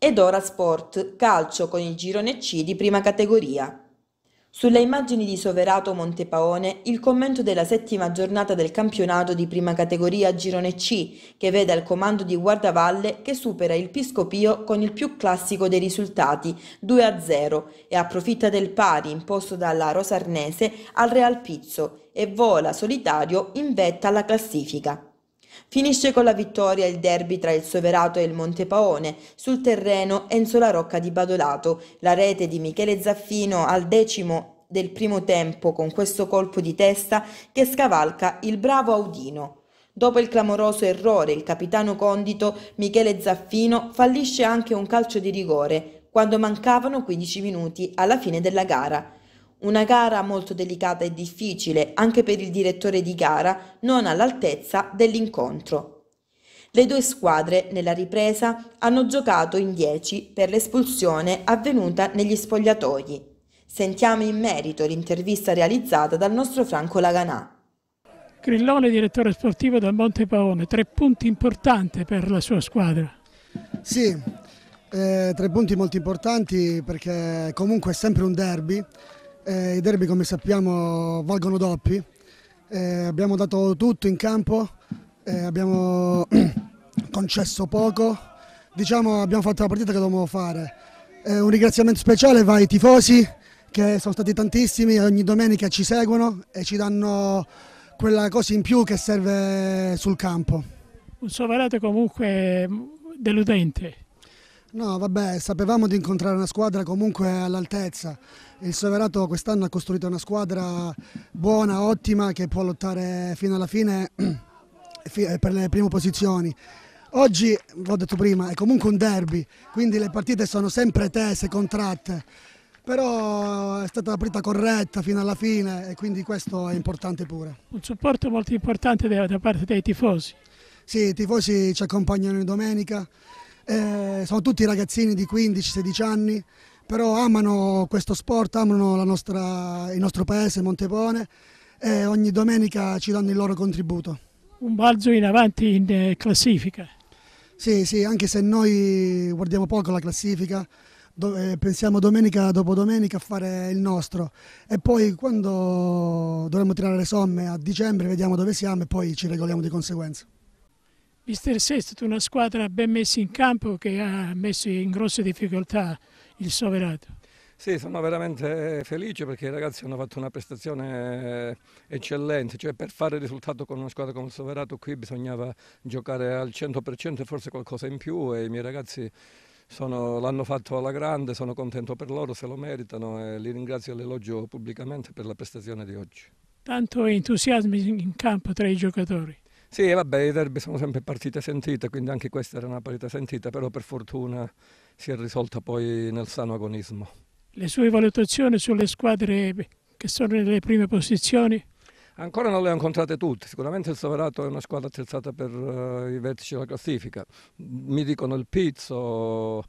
Ed ora sport, calcio con il girone C di prima categoria. Sulle immagini di Soverato Montepaone il commento della settima giornata del campionato di prima categoria Girone C che vede al comando di Guardavalle che supera il Piscopio con il più classico dei risultati 2-0 e approfitta del pari imposto dalla Rosarnese al Real Pizzo e vola solitario in vetta alla classifica. Finisce con la vittoria il derby tra il Soverato e il Montepaone, sul terreno Enzo La Rocca di Badolato, la rete di Michele Zaffino al decimo del primo tempo con questo colpo di testa che scavalca il bravo Audino. Dopo il clamoroso errore, il capitano condito Michele Zaffino fallisce anche un calcio di rigore, quando mancavano 15 minuti alla fine della gara. Una gara molto delicata e difficile anche per il direttore di gara, non all'altezza dell'incontro. Le due squadre nella ripresa hanno giocato in 10 per l'espulsione avvenuta negli spogliatoi. Sentiamo in merito l'intervista realizzata dal nostro Franco Laganà. Grillone, direttore sportivo del Monte Paone, tre punti importanti per la sua squadra. Sì, eh, tre punti molto importanti perché comunque è sempre un derby eh, I derby come sappiamo valgono doppi, eh, abbiamo dato tutto in campo, eh, abbiamo concesso poco, diciamo abbiamo fatto la partita che dovevamo fare. Eh, un ringraziamento speciale va ai tifosi che sono stati tantissimi, ogni domenica ci seguono e ci danno quella cosa in più che serve sul campo. Un sovrano comunque mm, deludente, No, vabbè, sapevamo di incontrare una squadra comunque all'altezza. Il Soverato quest'anno ha costruito una squadra buona, ottima, che può lottare fino alla fine per le prime posizioni. Oggi, l'ho detto prima, è comunque un derby, quindi le partite sono sempre tese, contratte, però è stata una partita corretta fino alla fine e quindi questo è importante pure. Un supporto molto importante da parte dei tifosi. Sì, i tifosi ci accompagnano in domenica, eh, sono tutti ragazzini di 15-16 anni, però amano questo sport, amano nostra, il nostro paese Montepone e ogni domenica ci danno il loro contributo. Un balzo in avanti in eh, classifica. Sì, sì, anche se noi guardiamo poco la classifica, eh, pensiamo domenica dopo domenica a fare il nostro e poi quando dovremo tirare le somme a dicembre vediamo dove siamo e poi ci regoliamo di conseguenza. Mister Sei è stata una squadra ben messa in campo che ha messo in grosse difficoltà il Soverato. Sì, sono veramente felice perché i ragazzi hanno fatto una prestazione eh, eccellente, cioè per fare risultato con una squadra come il Soverato qui bisognava giocare al 100% e forse qualcosa in più e i miei ragazzi l'hanno fatto alla grande, sono contento per loro, se lo meritano e li ringrazio e li elogio pubblicamente per la prestazione di oggi. Tanto entusiasmo in campo tra i giocatori. Sì, vabbè, i derby sono sempre partite sentite, quindi anche questa era una partita sentita, però per fortuna si è risolta poi nel sano agonismo. Le sue valutazioni sulle squadre che sono nelle prime posizioni? Ancora non le ho incontrate tutte, sicuramente il Soverato è una squadra attrezzata per uh, i vertici della classifica. Mi dicono il Pizzo,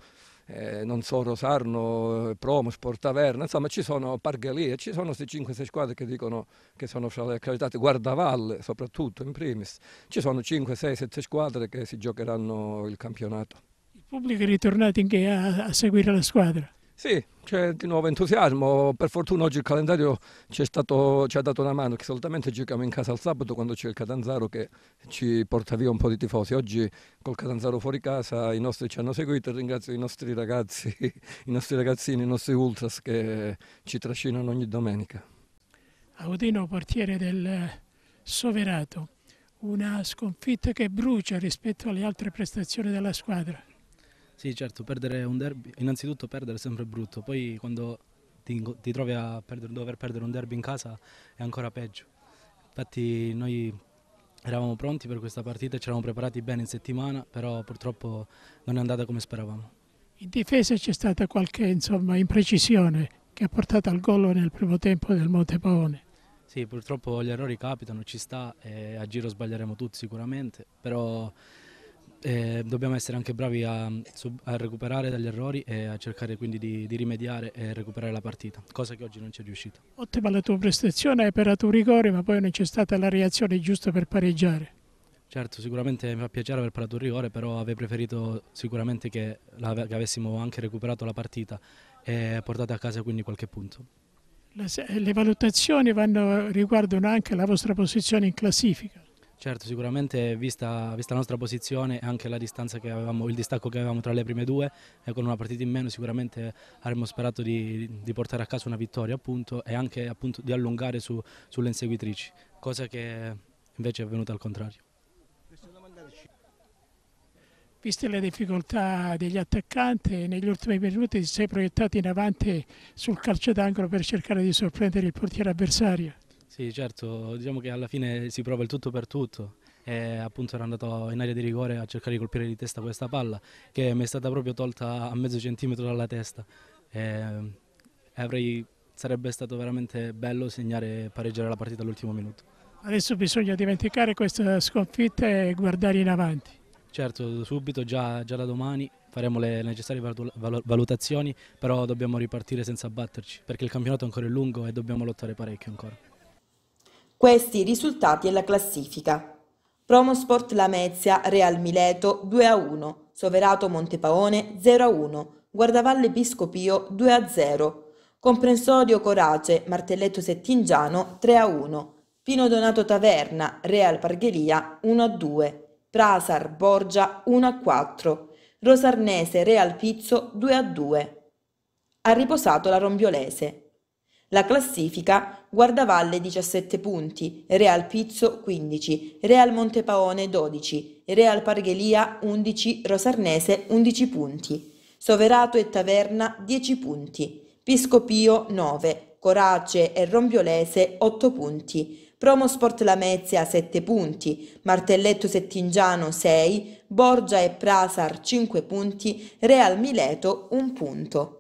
eh, non so, Rosarno, eh, Promo, Sportaverna, insomma ci sono Pargalia, ci sono queste 5-6 squadre che dicono che sono fra le accreditate, Guardavalle soprattutto in primis, ci sono 5, 6, 7 squadre che si giocheranno il campionato. Il pubblico è ritornato a, a seguire la squadra? Sì, c'è di nuovo entusiasmo. Per fortuna oggi il calendario ci, stato, ci, ha dato una mano, che solitamente giochiamo in casa al sabato quando c'è il Catanzaro che ci porta via un po' di tifosi. Oggi col Catanzaro fuori casa i nostri ci hanno seguito e ringrazio i nostri ragazzi, i nostri ragazzini, i nostri ultras che ci trascinano ogni domenica. Audino, portiere del Soverato, una sconfitta che brucia rispetto alle altre prestazioni della squadra. Sì, certo, perdere un derby, innanzitutto perdere è sempre brutto, poi quando ti, ti trovi a perdere, dover perdere un derby in casa è ancora peggio. Infatti noi eravamo pronti per questa partita, ci eravamo preparati bene in settimana, però purtroppo non è andata come speravamo. In difesa c'è stata qualche insomma, imprecisione che ha portato al gol nel primo tempo del Monte Pavone. Sì, purtroppo gli errori capitano, ci sta e a giro sbaglieremo tutti sicuramente, però e eh, dobbiamo essere anche bravi a, a, recuperare dagli errori e a cercare quindi di, di, rimediare e recuperare la partita, cosa che oggi non ci è riuscita. Ottima la tua prestazione, hai operato un rigore ma poi non c'è stata la reazione giusta per pareggiare. Certo, sicuramente mi fa piacere aver parato un rigore, però avrei preferito sicuramente che, la, che avessimo anche recuperato la partita e portato a casa quindi qualche punto. Le, le valutazioni vanno, riguardano anche la vostra posizione in classifica. Certo, sicuramente vista, vista, la nostra posizione e anche la distanza che avevamo, il distacco che avevamo tra le prime due e con una partita in meno sicuramente avremmo sperato di, di portare a casa una vittoria appunto e anche appunto di allungare su, sulle inseguitrici, cosa che invece è avvenuta al contrario. Viste le difficoltà degli attaccanti, negli ultimi minuti si sei proiettato in avanti sul calcio d'angolo per cercare di sorprendere il portiere avversario. Sì, certo, diciamo che alla fine si prova il tutto per tutto. E appunto ero andato in area di rigore a cercare di colpire di testa questa palla che mi è stata proprio tolta a mezzo centimetro dalla testa. E avrei, sarebbe stato veramente bello segnare e pareggiare la partita all'ultimo minuto. Adesso bisogna dimenticare questa sconfitta e guardare in avanti. Certo, subito, già, già da domani faremo le necessarie valutazioni, però dobbiamo ripartire senza batterci, perché il campionato è ancora lungo e dobbiamo lottare parecchio ancora. Questi risultati e la classifica. Promosport Lamezia Real Mileto 2-1, a Soverato Montepaone 0-1, a Guardavalle Piscopio 2-0, a Comprensorio Corace Martelletto Settingiano 3-1, a Pino Donato Taverna Real Pargheria 1-2, a Prasar Borgia 1-4, a Rosarnese Real Pizzo 2-2. a Ha riposato la Rombiolese. La classifica Guardavalle 17 punti, Real Pizzo 15, Real Montepaone 12, Real Parghelia 11, Rosarnese 11 punti, Soverato e Taverna 10 punti, Piscopio 9, Corace e Rombiolese 8 punti, Promo Sport Lamezia 7 punti, Martelletto Settingiano 6, Borgia e Prasar 5 punti, Real Mileto 1 punto.